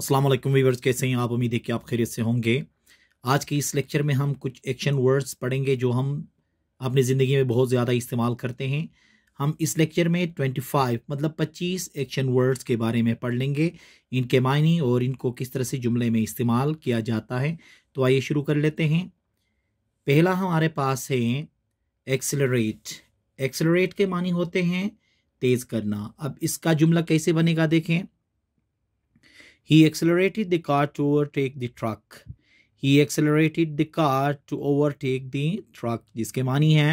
Aslam viewers कैसे हैं आप उम्मीद है कि आप खैरियत से होंगे आज के इस लेक्चर में हम कुछ एक्शन वर्ड्स पढ़ेंगे जो हम अपनी ज़िंदगी में बहुत ज़्यादा इस्तेमाल करते हैं हम इस लेक्चर में 25 मतलब 25 एक्शन वर्ड्स के बारे में पढ़ लेंगे इनके मायने और इनको किस तरह से जुमले में इस्तेमाल किया जाता है तो आइए शुरू कर लेते हैं पहला हमारे पास है एक्सलरेट एक्सलरेट के मानी होते हैं तेज़ करना अब इसका जुमला कैसे बनेगा देखें He accelerated the car to overtake the truck. He accelerated the car to overtake the truck जिसके मानी है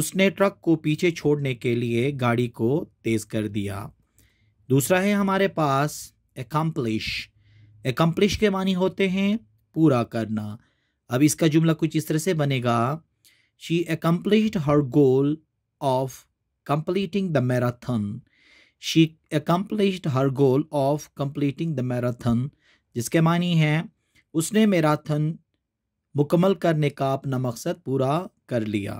उसने ट्रक को पीछे छोड़ने के लिए गाड़ी को तेज कर दिया दूसरा है हमारे पास accomplish. Accomplish के मानी होते हैं पूरा करना अब इसका जुमला कुछ इस तरह से बनेगा she accomplished her goal of completing the marathon she accomplished her goal of completing the marathon जिसके मानी है उसने मैराथन मुकम्मल करने का अपना मकसद पूरा कर लिया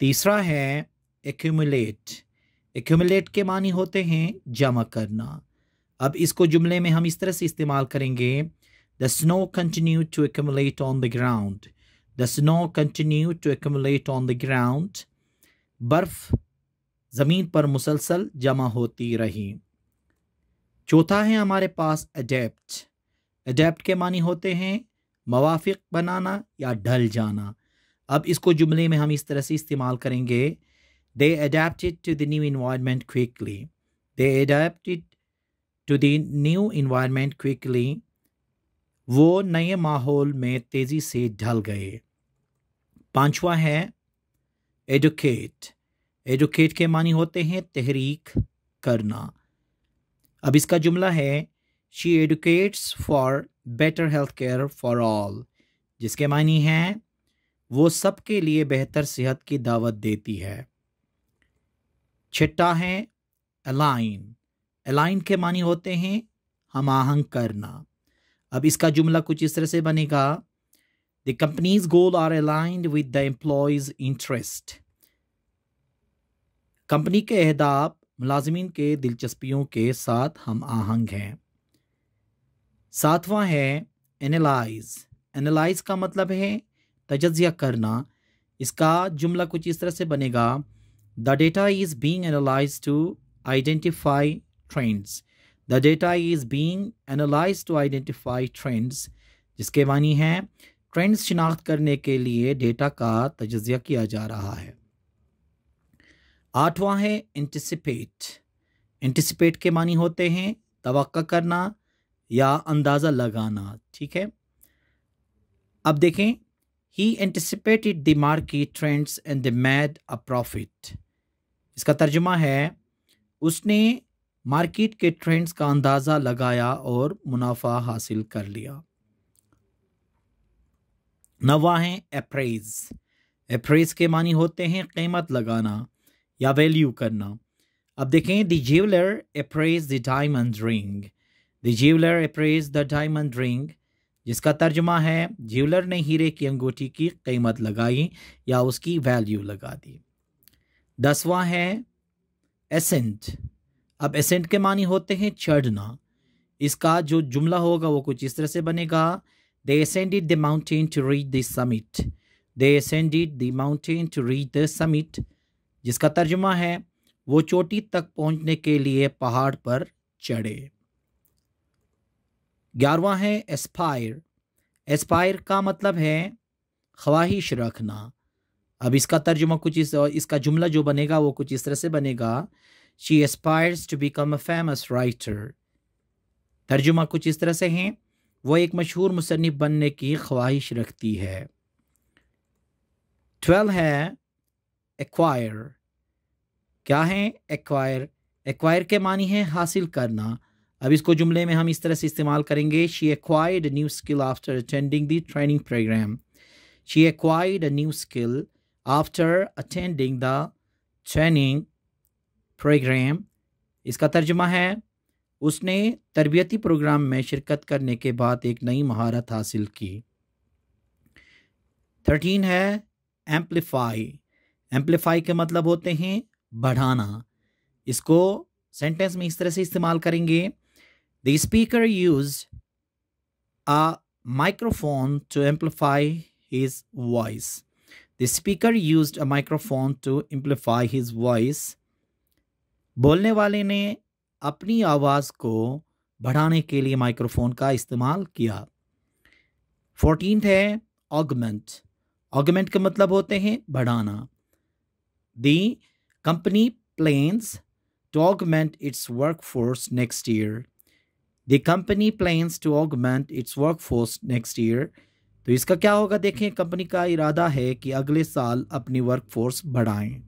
तीसरा है एक्यूमुलेट एक्यूमुलेट के मानी होते हैं जमा करना अब इसको जुमले में हम इस तरह से इस्तेमाल करेंगे the snow continue to accumulate on the ground the snow continue to accumulate on the ground बर्फ़ ज़मीन पर मुसलसल जमा होती रही चौथा है हमारे पास अडेप्ट अडेप्ट के मानी होते हैं मवाफिक बनाना या ढल जाना अब इसको जुमले में हम इस तरह से इस्तेमाल करेंगे they adapted to the new environment quickly they adapted to the new environment quickly वो नए माहौल में तेज़ी से ढल गए पांचवा है एडुकेट एजुकेट के मानी होते हैं तहरीक करना अब इसका जुमला है she educates for better health care for all जिसके मानी हैं वो सबके लिए बेहतर सेहत की दावत देती है छठा है अलाइन अलाइन के मानी होते हैं हम आहंग करना अब इसका जुमला कुछ इस तरह से बनेगा the company's goal are aligned with the employees interest company के अहदाब मुलाजमीन के दिलचस्पियों के साथ हम आहंग हैं सातवां है एनालाइज एनालाइज का मतलब है तजज़िया करना इसका जुमला कुछ इस तरह से बनेगा the data is being analyse to identify trends the data is being analyse to identify trends जिसके मानी हैं ट्रेंड्स शिनाख्त करने के लिए डेटा का तजिया किया जा रहा है आठवां है एंटिसिपेट एंटिसिपेट के मानी होते हैं तवक्का करना या अंदाज़ा लगाना ठीक है अब देखें he anticipated the market trends and the made a profit इसका तर्जुमा है उसने मार्केट के ट्रेंड्स का अंदाज़ा लगाया और मुनाफा हासिल कर लिया नवा है अप्रेज अप्रेज के मानी होते हैं कीमत लगाना या वैल्यू करना अब देखें the jeweller appraise the diamond ring the jeweller appraise the diamond ring जिसका तर्जमा है ज्वेलर ने हीरे की अंगूठी की कीमत लगाई या उसकी वैल्यू लगा दी दसवां है एसेंट अब एसेंट के मानी होते हैं चढ़ना इसका जो जुमला होगा वो कुछ इस तरह से बनेगा they ascended the mountain to reach the summit they ascended the mountain to reach the summit जिसका तर्जमा है वो चोटी तक पहुंचने के लिए पहाड़ पर चढ़े ग्यारहवा है एस्पायर एस्पायर का मतलब है ख्वाहिश रखना अब इसका तर्जुमा कुछ इस इसका जुमला जो बनेगा वो कुछ इस तरह से बनेगा she aspires to become a famous writer तर्जुमा कुछ इस तरह से है वो एक मशहूर मुसनफ़ बनने की ख्वाहिश रखती है ट्वेल्व है एक्वायर क्या है एक्वायर एक्वायर के मानी है हासिल करना अब इसको जुमले में हम इस तरह से इस्तेमाल करेंगे she acquired new skill after attending the training programme she acquired new skill after attending the training programme इसका तर्जमा है उसने तरबियती प्रोग्राम में शिरकत करने के बाद एक नई महारत हासिल की थर्टीन है एम्पलीफाई एम्पलीफाई के मतलब होते हैं बढ़ाना इसको सेंटेंस में इस तरह से इस्तेमाल करेंगे the speaker use a microphone to amplify his voice the speaker use a microphone to amplify his voice बोलने वाले ने अपनी आवाज़ को बढ़ाने के लिए माइक्रोफोन का इस्तेमाल किया फोर्टीन है ऑगमेंट ऑगमेंट के मतलब होते हैं बढ़ाना The company plans to augment its workforce next year. The company plans to augment its workforce next year. तो इसका क्या होगा देखें कंपनी का इरादा है कि अगले साल अपनी वर्कफोर्स बढ़ाएं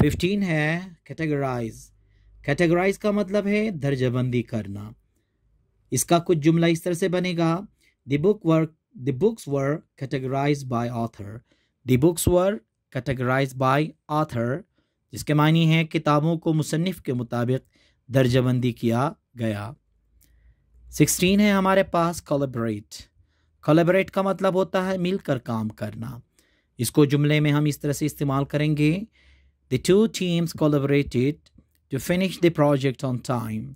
फिफ्टीन है कैटेगराइज कैटेगराइज का मतलब है दर्जाबंदी करना इसका कुछ जुमला इस तरह से बनेगा the book work the books were categorise by author the books were categorise by author जिसके मानी हैं किताबों को मुसनफ़ के मुताबिक दर्जाबंदी किया गया सिक्सटीन है हमारे पास कोलेबरेट कोलेबरेट का मतलब होता है मिलकर काम करना इसको जुमले में हम इस तरह से इस्तेमाल करेंगे the two teams collaborated to finish the project on time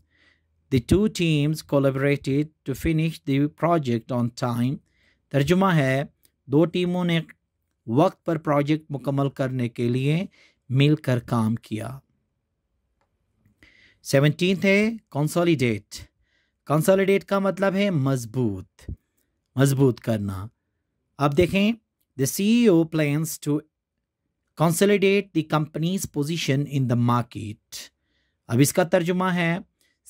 the two teams collaborated to finish the project on time तर्जुमा है दो टीमों ने वक्त पर प्रोजेक्ट मुकम्मल करने के लिए मिलकर काम किया सेवनटीन है कंसोलिडेट कंसोलिडेट का मतलब है मजबूत मजबूत करना अब देखें the C O plans to consolidate the company's position in the market अब इसका तर्जुमा है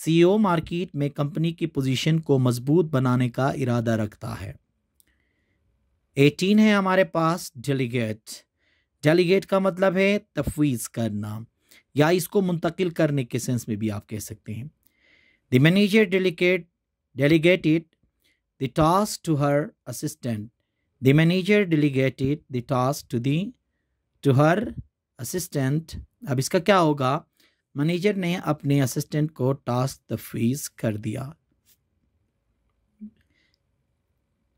सीईओ मार्केट e में कंपनी की पोजीशन को मजबूत बनाने का इरादा रखता है एटीन है हमारे पास डेलीगेट डेलीगेट का मतलब है तफवीज़ करना या इसको मुंतकिल करने के सेंस में भी आप कह सकते हैं the manager delegate delegated the task to her assistant the manager delegated the task to the to her assistant अब इसका क्या होगा मैनेजर ने अपने असिस्टेंट को टास्क तफवीज़ कर दिया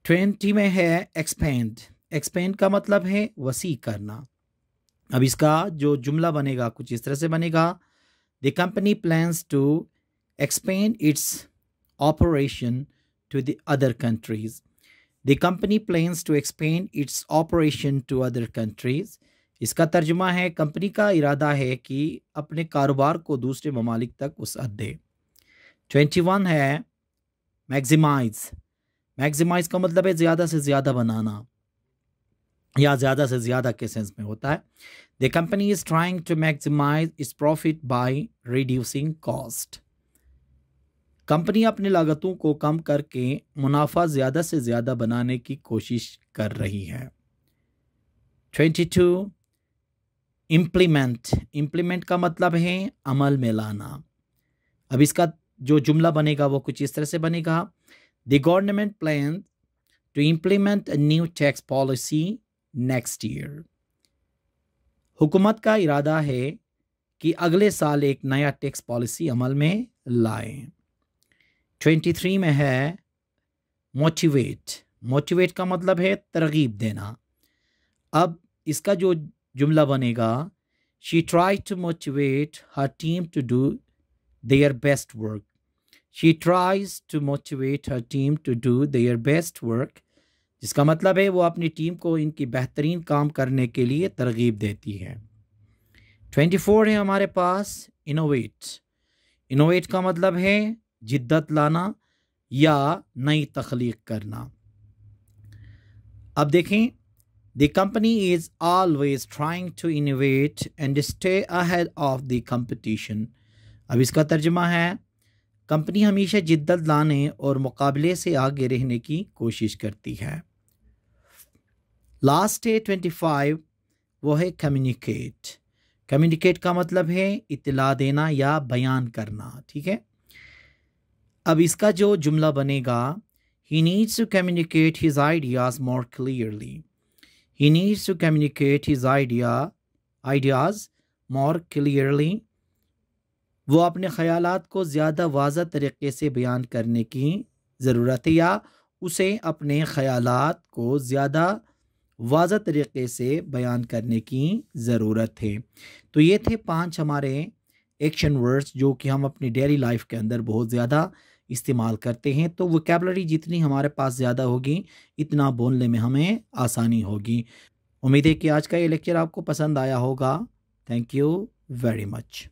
ट्वेंटी में है एक्सपेंड एक्सपेंड का मतलब है वसी करना अब इसका जो जुमला बनेगा कुछ इस तरह से बनेगा the company plans to expand its operation to the other countries the company plans to expand its operation to other countries इसका तर्जुमा है कंपनी का इरादा है कि अपने कारोबार को दूसरे ममालिक तक उस दे ट्वेंटी वन है मैगजिमाइज़ मैक्सिमाइज का मतलब है ज़्यादा से ज़्यादा बनाना या ज़्यादा से ज़्यादा के सेंस में होता है the company is trying to maximise its profit by reducing cost company अपने लागतों को कम करके मुनाफा ज़्यादा से ज़्यादा बनाने की कोशिश कर रही है ट्वेंटी टू इम्प्लीमेंट इम्प्लीमेंट का मतलब है अमल में लाना अब इसका जो जुमला बनेगा वो कुछ इस तरह से बनेगा The government plans to implement a new tax policy next year. हुकूमत का इरादा है कि अगले साल एक नया टैक्स पॉलिसी अमल में लाएं। 23 में है मोटिवेट मोटिवेट का मतलब है तरगीब देना अब इसका जो जुमला बनेगा she try to motivate her team to do their best work she tries to motivate her team to do their best work जिसका मतलब है वो अपनी टीम को इनकी बेहतरीन काम करने के लिए तरगीब देती है ट्वेंटी फोर है हमारे पास इनोवेट इनोवेट का मतलब है जिद्दत लाना या नई तख्लीक करना अब देखें the company is always trying to innovate and stay ahead of the competition अब इसका तर्जमा है कंपनी हमेशा जिद्दत लाने और मुकाबले से आगे रहने की कोशिश करती है लास्ट है ट्वेंटी फाइव वो है कम्युनिकेट कम्युनिकेट का मतलब है इतला देना या बयान करना ठीक है अब इसका जो जुमला बनेगा he needs to communicate his ideas more clearly he needs to communicate his idea ideas more clearly वो अपने ख्याल को ज़्यादा वाज तरीके से बयान करने की ज़रूरत है या उसे अपने ख्याल को ज़्यादा वाज तरीके से बयान करने की ज़रूरत है तो ये थे पांच हमारे एक्शन वर्ड्स जो कि हम अपनी डेली लाइफ के अंदर बहुत ज़्यादा इस्तेमाल करते हैं तो वोकेबलरी जितनी हमारे पास ज़्यादा होगी इतना बोलने में हमें आसानी होगी उम्मीद है कि आज का ये लेक्चर आपको पसंद आया होगा थैंक यू वेरी मच